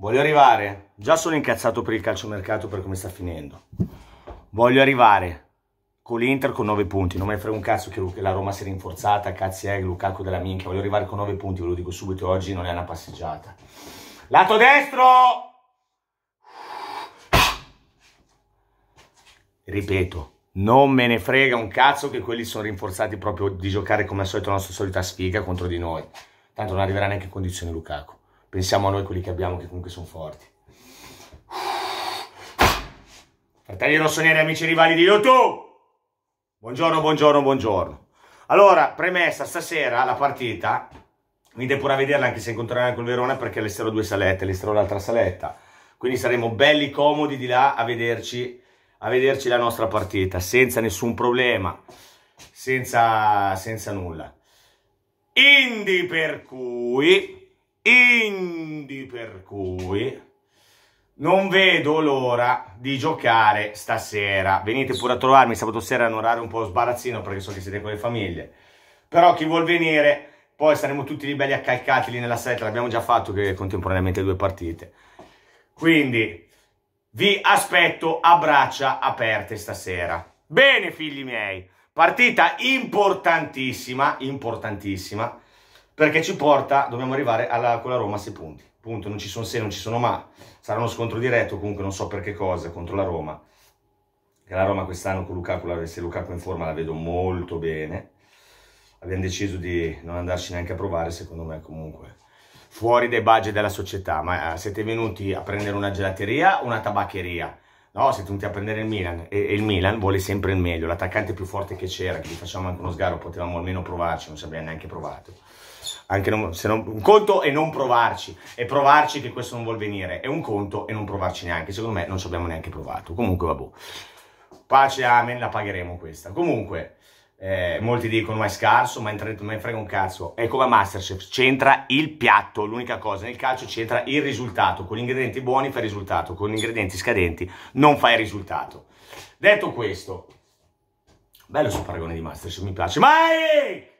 Voglio arrivare, già sono incazzato per il calciomercato per come sta finendo. Voglio arrivare con l'Inter con 9 punti, non me ne frega un cazzo che la Roma si è rinforzata, cazzi è, eh, Lukaku della minchia, voglio arrivare con 9 punti, ve lo dico subito, oggi non è una passeggiata. Lato destro! Ripeto, non me ne frega un cazzo che quelli sono rinforzati proprio di giocare come al solito la nostra solita sfiga contro di noi. Tanto non arriverà neanche in condizione Lukaku pensiamo a noi quelli che abbiamo che comunque sono forti. Fratelli rossoneri, amici rivali di YouTube! Buongiorno, buongiorno, buongiorno. Allora, premessa, stasera la partita, quindi è a vederla anche se incontrerà col Verona perché all'estero due salette, all'estero l'altra saletta. Quindi saremo belli comodi di là a vederci, a vederci la nostra partita, senza nessun problema, senza, senza nulla. Indi per cui quindi per cui non vedo l'ora di giocare stasera. Venite pure a trovarmi sabato sera a un orario un po' sbarazzino perché so che siete con le famiglie. Però chi vuol venire, poi saremo tutti lì belli accalcati lì nella setta. L'abbiamo già fatto che contemporaneamente due partite. Quindi vi aspetto a braccia aperte stasera. Bene figli miei, partita importantissima, importantissima perché ci porta, dobbiamo arrivare alla, con la Roma a 6 punti. Punto, non ci sono se, non ci sono ma. Sarà uno scontro diretto, comunque non so per che cosa, contro la Roma. Che la Roma quest'anno con Lukaku, se Lukaku in forma la vedo molto bene. Abbiamo deciso di non andarci neanche a provare, secondo me comunque. Fuori dai budget della società, ma eh, siete venuti a prendere una gelateria o una tabaccheria? No, siete venuti a prendere il Milan e, e il Milan vuole sempre il meglio. L'attaccante più forte che c'era, che gli facciamo anche uno sgarro, potevamo almeno provarci, non ci abbiamo neanche provato anche non, se non, un conto e non provarci, e provarci che questo non vuol venire, è un conto e non provarci neanche, secondo me non ci abbiamo neanche provato, comunque vabbè, pace, amen, la pagheremo questa, comunque, eh, molti dicono ma è scarso, ma me frega un cazzo, è come a Masterchef, c'entra il piatto, l'unica cosa, nel calcio c'entra il risultato, con gli ingredienti buoni fai risultato, con gli ingredienti scadenti non fai risultato. Detto questo, bello sul paragone di Masterchef, mi piace, Mike!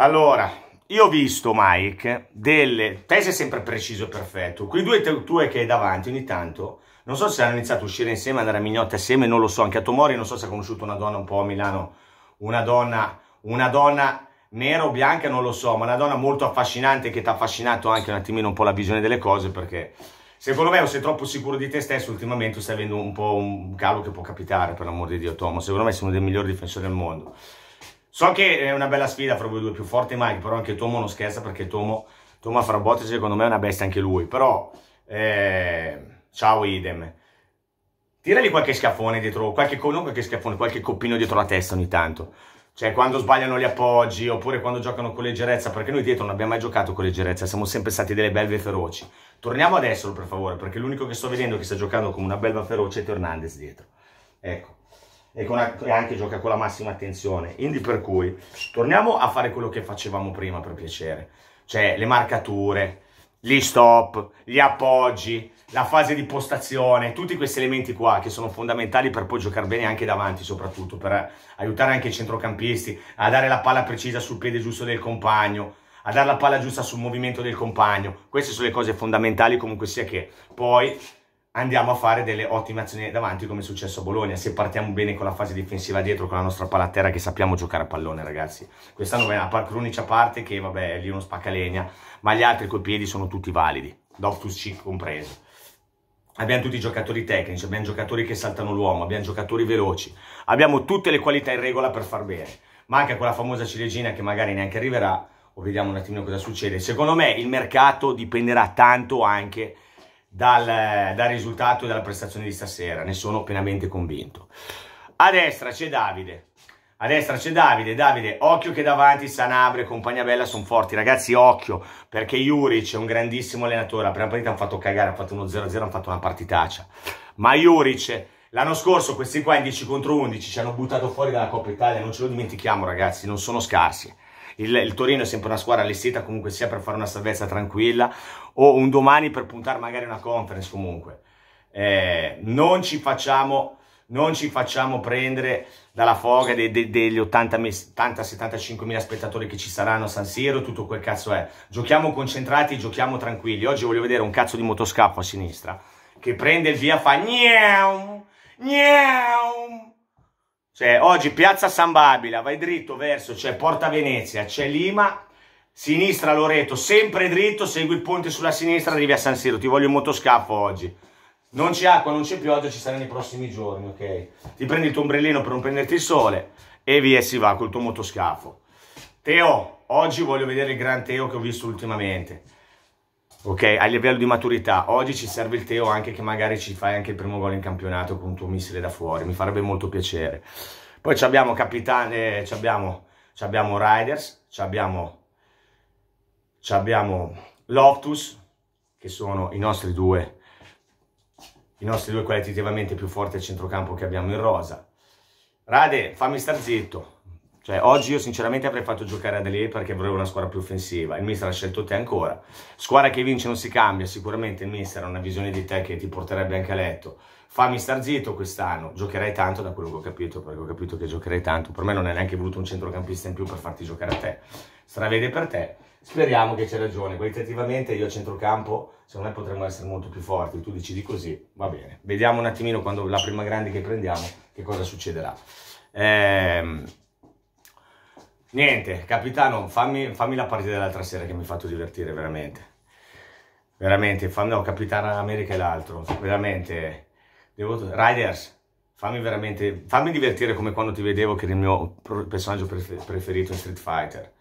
Allora, io ho visto, Mike, delle... Te sei sempre preciso e perfetto. Quei due tue che hai davanti ogni tanto, non so se hanno iniziato a uscire insieme, andare a mignotte assieme, non lo so. Anche a Tomori non so se ha conosciuto una donna un po' a Milano, una donna, una donna nera o bianca, non lo so, ma una donna molto affascinante che ti ha affascinato anche un attimino un po' la visione delle cose perché secondo me o sei troppo sicuro di te stesso ultimamente stai avendo un po' un calo che può capitare per l'amor di Dio Tomo secondo me sei uno dei migliori difensori del mondo So che è una bella sfida fra voi due, più forte Mike, però anche Tomo non scherza perché Tomo, Tomo fra botte secondo me è una bestia anche lui. Però, eh, ciao idem. Tirali qualche schiaffone dietro, qualche, non qualche schiaffone, qualche coppino dietro la testa ogni tanto. Cioè, quando sbagliano gli appoggi, oppure quando giocano con leggerezza, perché noi dietro non abbiamo mai giocato con leggerezza, siamo sempre stati delle belve feroci. Torniamo adesso, per favore, perché l'unico che sto vedendo che sta giocando come una belva feroce è Hernandez dietro. Ecco e, una, e, anche gioca con la massima attenzione. Quindi per cui torniamo a fare quello che facevamo prima per piacere, cioè le marcature, gli stop, gli appoggi, la fase di postazione, tutti questi elementi qua che sono fondamentali per poi giocare bene anche davanti soprattutto, per aiutare anche i centrocampisti a dare la palla precisa sul piede giusto del compagno, a dare la palla giusta sul movimento del compagno. Queste sono le cose fondamentali comunque sia che poi andiamo a fare delle ottime azioni davanti come è successo a Bologna se partiamo bene con la fase difensiva dietro con la nostra palaterra che sappiamo giocare a pallone ragazzi quest'anno a parte Krunic a parte che vabbè è lì uno spaccalegna ma gli altri coi piedi sono tutti validi Doftus C compreso abbiamo tutti i giocatori tecnici abbiamo giocatori che saltano l'uomo abbiamo giocatori veloci abbiamo tutte le qualità in regola per far bene manca quella famosa ciliegina che magari neanche arriverà o vediamo un attimino cosa succede secondo me il mercato dipenderà tanto anche da dal, dal risultato e dalla prestazione di stasera, ne sono pienamente convinto. A destra c'è Davide, a destra c'è Davide, Davide, occhio che davanti Sanabria e compagnia bella sono forti, ragazzi, occhio, perché Juric è un grandissimo allenatore, la prima partita hanno fatto cagare, hanno fatto uno 0-0, hanno fatto una partitaccia, ma Juric, l'anno scorso questi qua in 10 contro 11 ci hanno buttato fuori dalla Coppa Italia, non ce lo dimentichiamo ragazzi, non sono scarsi il, il Torino è sempre una squadra allestita comunque sia per fare una salvezza tranquilla o un domani per puntare magari una conference comunque. Eh, non, ci facciamo, non ci facciamo prendere dalla foga de, de, degli 80-75 mila spettatori che ci saranno a San Siro, tutto quel cazzo è. Giochiamo concentrati, giochiamo tranquilli. Oggi voglio vedere un cazzo di motoscafo a sinistra che prende il via, fa gniaum, gniaum, cioè, oggi piazza San Babila, vai dritto verso, c'è Porta Venezia, c'è Lima, sinistra Loreto, sempre dritto, segui il ponte sulla sinistra, arrivi a San Siro, ti voglio un motoscafo oggi. Non c'è acqua, non c'è pioggia, ci sarà nei prossimi giorni, ok? Ti prendi il tuo ombrellino per non prenderti il sole e via si va col tuo motoscafo. Teo, oggi voglio vedere il gran Teo che ho visto ultimamente ok? A livello di maturità, oggi ci serve il Teo anche che magari ci fai anche il primo gol in campionato con un tuo missile da fuori, mi farebbe molto piacere. Poi ci abbiamo capitane, abbiamo, abbiamo Riders, abbiamo, abbiamo Loftus, che sono i nostri due i nostri due qualitativamente più forti a centrocampo che abbiamo in rosa. Rade, fammi star zitto. Cioè, oggi io sinceramente avrei fatto giocare Adelier perché volevo una squadra più offensiva. Il mister ha scelto te ancora. Squadra che vince non si cambia, sicuramente il mister ha una visione di te che ti porterebbe anche a letto. Fammi star zitto quest'anno, giocherai tanto da quello che ho capito, perché ho capito che giocherai tanto. Per me non è neanche voluto un centrocampista in più per farti giocare a te. Stravede per te. Speriamo che c'è ragione. Qualitativamente io a centrocampo, secondo me potremmo essere molto più forti. Tu decidi così, va bene. Vediamo un attimino quando la prima grande che prendiamo, che cosa succederà. Ehm... Niente, capitano, fammi, fammi la partita dell'altra sera che mi ha fatto divertire, veramente. Veramente, fammi, no, Capitano America e l'altro, veramente. Devo, Riders, fammi veramente, fammi divertire come quando ti vedevo che eri il mio personaggio preferito in Street Fighter.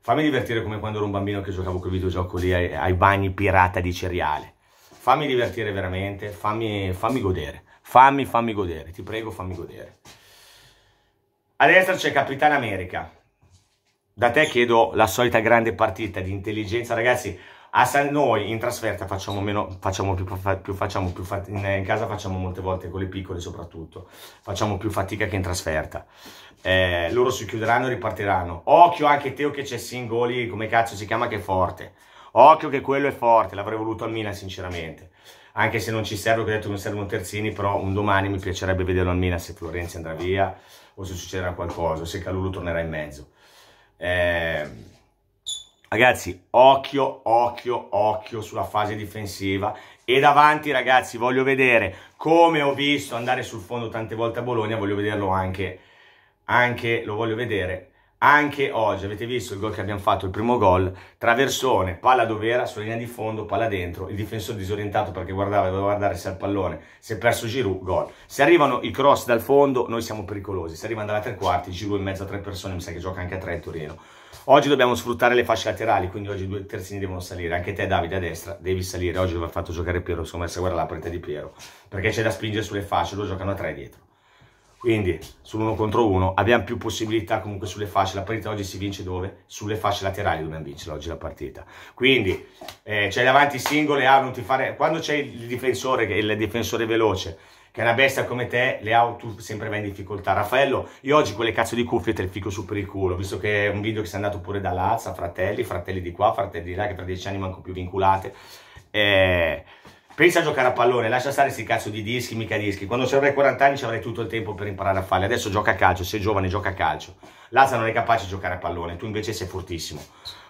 Fammi divertire come quando ero un bambino che giocavo quel videogioco lì ai, ai bagni pirata di cereale. Fammi divertire veramente, fammi, fammi godere. Fammi, fammi godere, ti prego, fammi godere. A destra c'è Capitano America da te chiedo la solita grande partita di intelligenza, ragazzi. A San, noi in trasferta facciamo meno, facciamo più, più, facciamo più fatica, in casa facciamo molte volte con le piccole soprattutto, facciamo più fatica che in trasferta. Eh, loro si chiuderanno e ripartiranno. Occhio anche Teo che c'è Singoli, come cazzo si chiama, che è forte. Occhio che quello è forte, l'avrei voluto al Milan sinceramente. Anche se non ci serve, ho detto che non servono terzini, però un domani mi piacerebbe vederlo al Milan se Florenzi andrà via o se succederà qualcosa, se Calulu tornerà in mezzo. Eh, ragazzi, occhio, occhio, occhio sulla fase difensiva e davanti ragazzi voglio vedere come ho visto andare sul fondo tante volte a Bologna, voglio vederlo anche, anche lo voglio vedere anche oggi avete visto il gol che abbiamo fatto, il primo gol, traversone, palla dov'era, sulla linea di fondo, palla dentro, il difensore disorientato perché guardava, doveva guardare se al pallone, se è perso Giroud, gol. Se arrivano i cross dal fondo noi siamo pericolosi, se arrivano dalla tre quarti Giroud in mezzo a tre persone, mi sa che gioca anche a tre a Torino. Oggi dobbiamo sfruttare le fasce laterali, quindi oggi i due terzini devono salire, anche te Davide a destra devi salire, oggi dove ha fatto giocare Piero, insomma se guarda la partita di Piero, perché c'è da spingere sulle fasce, loro giocano a tre dietro. Quindi sull'uno contro uno abbiamo più possibilità comunque sulle fasce, la partita oggi si vince dove? Sulle fasce laterali dobbiamo vincere oggi la partita. Quindi eh, c'è davanti singole, ah, non ti fare... quando c'è il difensore, il difensore veloce, che è una bestia come te, Leao tu sempre vai in difficoltà. Raffaello, io oggi quelle cazzo di cuffie te le fico su per il culo, visto che è un video che si è andato pure da Lazza, fratelli, fratelli di qua, fratelli di là, che tra dieci anni manco più vinculate. Eh, Pensa a giocare a pallone, lascia stare questi cazzo di dischi, mica dischi. Quando ci avrai 40 anni ci avrai tutto il tempo per imparare a farli. Adesso gioca a calcio, sei giovane, gioca a calcio. Lazza non è capace di giocare a pallone, tu invece sei fortissimo.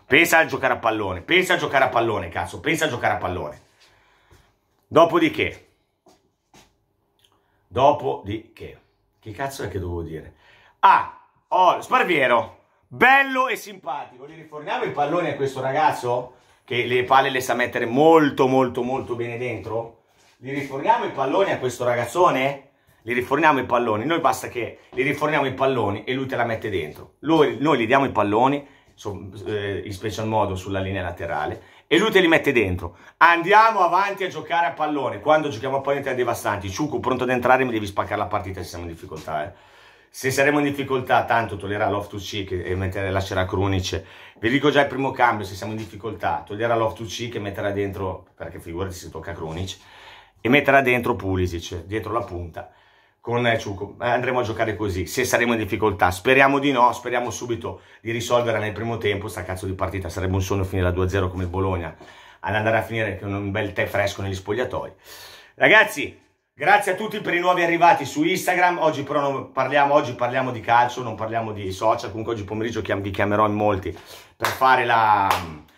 Pensa a giocare a pallone, pensa a giocare a pallone, cazzo, pensa a giocare a pallone. Dopodiché, dopodiché, che cazzo è che dovevo dire? Ah, oh, Sparviero, bello e simpatico. Gli riforniamo il pallone a questo ragazzo? che le palle le sa mettere molto molto molto bene dentro, li riforniamo i palloni a questo ragazzone? Li riforniamo i palloni, noi basta che li riforniamo i palloni e lui te la mette dentro. Lui, noi gli diamo i palloni, eh, in special modo sulla linea laterale, e lui te li mette dentro. Andiamo avanti a giocare a pallone. Quando giochiamo a pallone te devastanti. Ciuco, pronto ad entrare, mi devi spaccare la partita se siamo in difficoltà, eh. Se saremo in difficoltà, tanto toglierà Loftus Cheek e metterà, lascerà Krunic. Vi dico già il primo cambio, se siamo in difficoltà, toglierà l'off Loftus Cheek e metterà dentro, perché figurati se tocca Krunic, e metterà dentro Pulisic, dietro la punta, con Ciucco eh, Andremo a giocare così, se saremo in difficoltà. Speriamo di no, speriamo subito di risolverla nel primo tempo, sta cazzo di partita, sarebbe un sogno finire la 2-0 come Bologna, ad andare a finire con un bel tè fresco negli spogliatoi. Ragazzi, Grazie a tutti per i nuovi arrivati su Instagram. Oggi però non parliamo, oggi parliamo di calcio, non parliamo di social. Comunque oggi pomeriggio vi chiamerò in molti per fare la...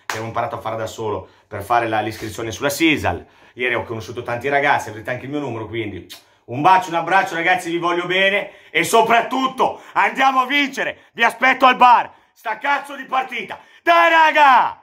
che avevo imparato a fare da solo, per fare l'iscrizione sulla Sisal. Ieri ho conosciuto tanti ragazzi, avrete anche il mio numero, quindi... Un bacio, un abbraccio ragazzi, vi voglio bene e soprattutto andiamo a vincere! Vi aspetto al bar! Sta cazzo di partita! Dai raga!